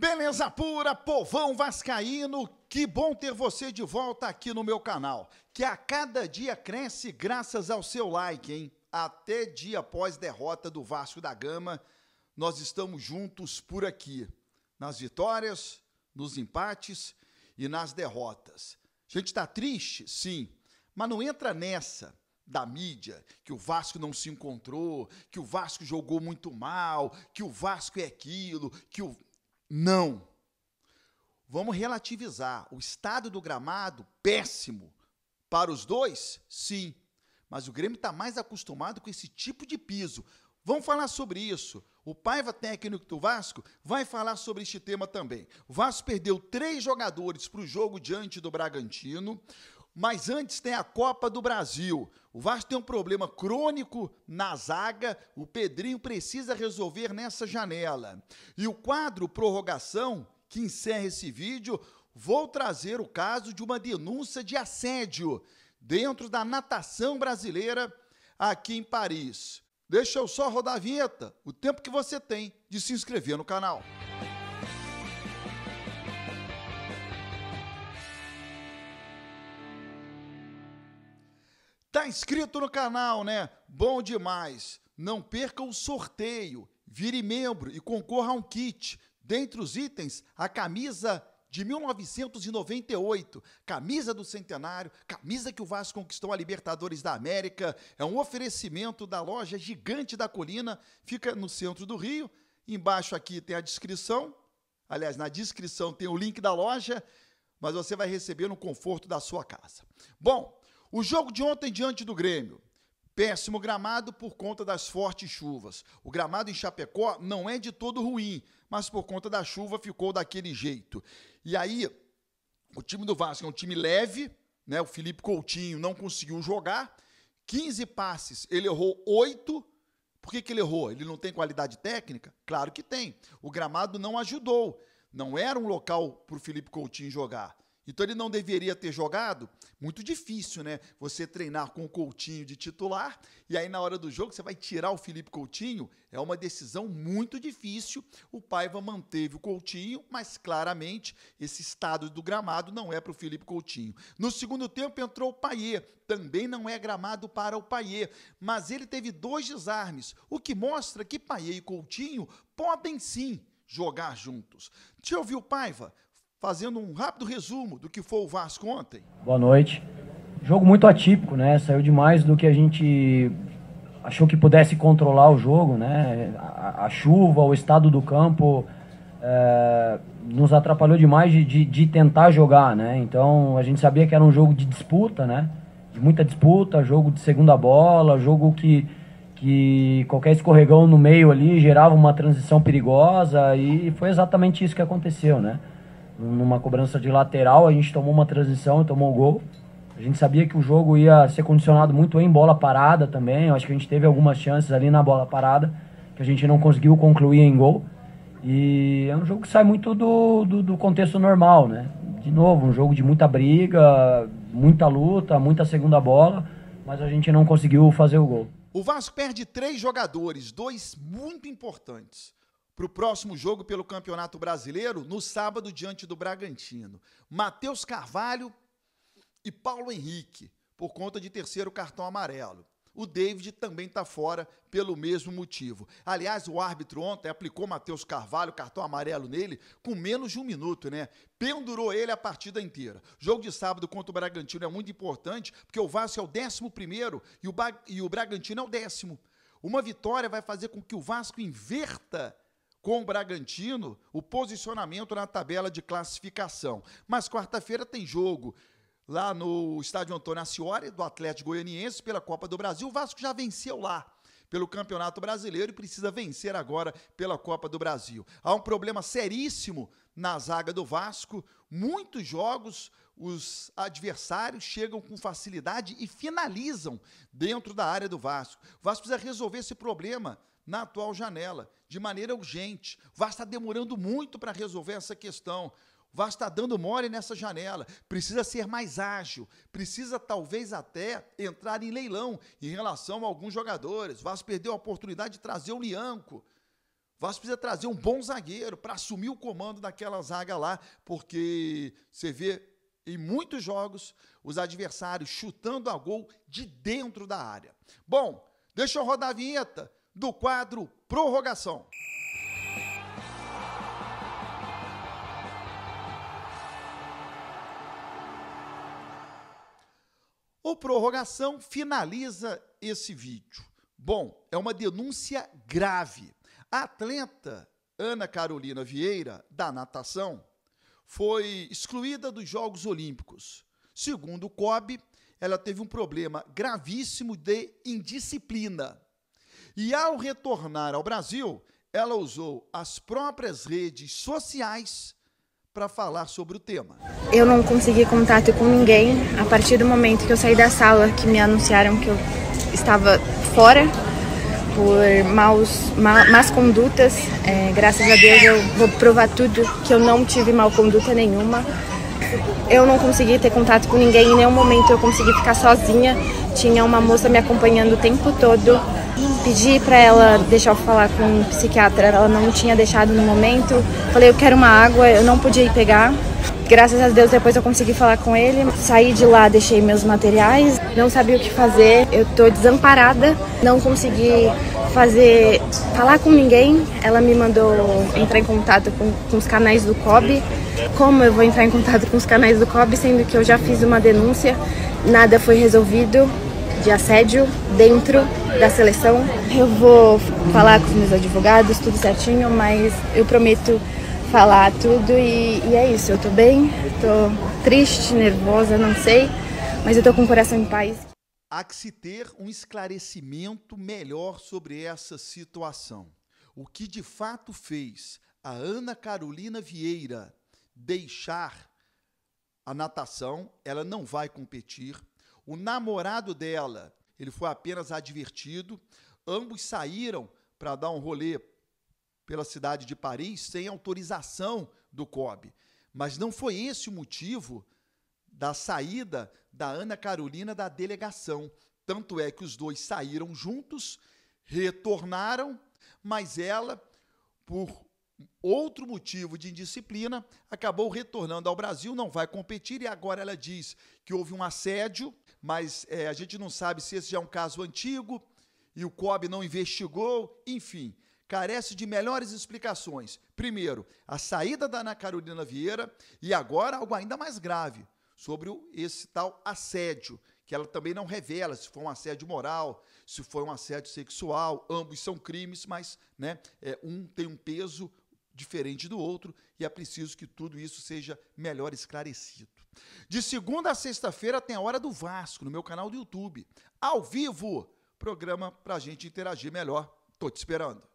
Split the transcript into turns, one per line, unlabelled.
Beleza pura, povão vascaíno, que bom ter você de volta aqui no meu canal, que a cada dia cresce graças ao seu like, hein? Até dia após derrota do Vasco da Gama, nós estamos juntos por aqui, nas vitórias, nos empates e nas derrotas. A gente está triste? Sim, mas não entra nessa da mídia, que o Vasco não se encontrou, que o Vasco jogou muito mal, que o Vasco é aquilo, que o não. Vamos relativizar. O estado do gramado, péssimo. Para os dois, sim. Mas o Grêmio está mais acostumado com esse tipo de piso. Vamos falar sobre isso. O Paiva, técnico do Vasco, vai falar sobre este tema também. O Vasco perdeu três jogadores para o jogo diante do Bragantino. Mas antes tem a Copa do Brasil. O Vasco tem um problema crônico na zaga, o Pedrinho precisa resolver nessa janela. E o quadro prorrogação, que encerra esse vídeo, vou trazer o caso de uma denúncia de assédio dentro da natação brasileira aqui em Paris. Deixa eu só rodar a vinheta, o tempo que você tem de se inscrever no canal. Tá inscrito no canal, né? Bom demais! Não perca o sorteio, vire membro e concorra a um kit. Dentre os itens, a camisa de 1998, camisa do centenário, camisa que o Vasco conquistou a Libertadores da América, é um oferecimento da loja Gigante da Colina, fica no centro do Rio. Embaixo aqui tem a descrição. Aliás, na descrição tem o link da loja, mas você vai receber no conforto da sua casa. Bom, o jogo de ontem diante do Grêmio. Péssimo gramado por conta das fortes chuvas. O gramado em Chapecó não é de todo ruim, mas por conta da chuva ficou daquele jeito. E aí, o time do Vasco é um time leve, né? O Felipe Coutinho não conseguiu jogar. 15 passes, ele errou 8. Por que, que ele errou? Ele não tem qualidade técnica? Claro que tem. O gramado não ajudou. Não era um local para o Felipe Coutinho jogar. Então ele não deveria ter jogado? Muito difícil, né? Você treinar com o Coutinho de titular e aí na hora do jogo você vai tirar o Felipe Coutinho. É uma decisão muito difícil. O Paiva manteve o Coutinho, mas claramente esse estado do gramado não é para o Felipe Coutinho. No segundo tempo entrou o Paier. Também não é gramado para o Paier, mas ele teve dois desarmes, o que mostra que Paier e Coutinho podem sim jogar juntos. Te ouviu, Paiva? fazendo um rápido resumo do que foi o Vasco ontem.
Boa noite. Jogo muito atípico, né? Saiu demais do que a gente achou que pudesse controlar o jogo, né? A, a chuva, o estado do campo é, nos atrapalhou demais de, de, de, tentar jogar, né? Então a gente sabia que era um jogo de disputa, né? De muita disputa, jogo de segunda bola, jogo que, que qualquer escorregão no meio ali gerava uma transição perigosa e foi exatamente isso que aconteceu, né? numa cobrança de lateral, a gente tomou uma transição, tomou o gol. A gente sabia que o jogo ia ser condicionado muito em bola parada também. Eu acho que a gente teve algumas chances ali na bola parada que a gente não conseguiu concluir em gol. E é um jogo que sai muito do, do, do contexto normal, né? De novo, um jogo de muita briga, muita luta, muita segunda bola, mas a gente não conseguiu fazer o gol.
O Vasco perde três jogadores, dois muito importantes para o próximo jogo pelo Campeonato Brasileiro, no sábado, diante do Bragantino. Matheus Carvalho e Paulo Henrique, por conta de terceiro cartão amarelo. O David também está fora pelo mesmo motivo. Aliás, o árbitro ontem aplicou Matheus Carvalho, cartão amarelo nele, com menos de um minuto, né? Pendurou ele a partida inteira. O jogo de sábado contra o Bragantino é muito importante, porque o Vasco é o décimo primeiro e o, ba... e o Bragantino é o décimo. Uma vitória vai fazer com que o Vasco inverta com o Bragantino o posicionamento na tabela de classificação. Mas quarta-feira tem jogo lá no estádio Antônio Asciori, do Atlético Goianiense, pela Copa do Brasil. O Vasco já venceu lá pelo Campeonato Brasileiro e precisa vencer agora pela Copa do Brasil. Há um problema seríssimo na zaga do Vasco, muitos jogos os adversários chegam com facilidade e finalizam dentro da área do Vasco. O Vasco precisa resolver esse problema na atual janela, de maneira urgente. O está demorando muito para resolver essa questão. O está dando mole nessa janela. Precisa ser mais ágil. Precisa, talvez, até entrar em leilão em relação a alguns jogadores. O VAR perdeu a oportunidade de trazer o Lianco. O Vasco precisa trazer um bom zagueiro para assumir o comando daquela zaga lá, porque você vê em muitos jogos os adversários chutando a gol de dentro da área. Bom, deixa eu rodar a vinheta do quadro Prorrogação. O Prorrogação finaliza esse vídeo. Bom, é uma denúncia grave. A atleta Ana Carolina Vieira, da natação, foi excluída dos Jogos Olímpicos. Segundo o COB, ela teve um problema gravíssimo de indisciplina. E ao retornar ao Brasil, ela usou as próprias redes sociais para falar sobre o tema.
Eu não consegui contato com ninguém a partir do momento que eu saí da sala que me anunciaram que eu estava fora por maus, ma, más condutas. É, graças a Deus eu vou provar tudo que eu não tive mal conduta nenhuma. Eu não consegui ter contato com ninguém, em nenhum momento eu consegui ficar sozinha. Tinha uma moça me acompanhando o tempo todo pedi para ela deixar eu falar com um psiquiatra, ela não tinha deixado no momento. Falei, eu quero uma água, eu não podia ir pegar. Graças a Deus depois eu consegui falar com ele. Saí de lá, deixei meus materiais, não sabia o que fazer. Eu tô desamparada, não consegui fazer falar com ninguém. Ela me mandou entrar em contato com, com os canais do COB. Como eu vou entrar em contato com os canais do COB, sendo que eu já fiz uma denúncia, nada foi resolvido de assédio dentro da seleção. Eu vou falar com os meus advogados, tudo certinho, mas eu prometo falar tudo e, e é isso. Eu tô bem, tô triste, nervosa, não sei, mas eu tô com o coração em paz.
Há que se ter um esclarecimento melhor sobre essa situação. O que de fato fez a Ana Carolina Vieira deixar a natação, ela não vai competir o namorado dela. Ele foi apenas advertido. Ambos saíram para dar um rolê pela cidade de Paris sem autorização do COB. Mas não foi esse o motivo da saída da Ana Carolina da delegação. Tanto é que os dois saíram juntos, retornaram, mas ela, por outro motivo de indisciplina, acabou retornando ao Brasil, não vai competir e agora ela diz que houve um assédio, mas é, a gente não sabe se esse já é um caso antigo e o COB não investigou, enfim. Carece de melhores explicações. Primeiro, a saída da Ana Carolina Vieira e agora algo ainda mais grave sobre esse tal assédio, que ela também não revela se foi um assédio moral, se foi um assédio sexual, ambos são crimes, mas né, é, um tem um peso, diferente do outro e é preciso que tudo isso seja melhor esclarecido. De segunda a sexta-feira tem a Hora do Vasco no meu canal do YouTube. Ao vivo, programa para a gente interagir melhor. Tô te esperando.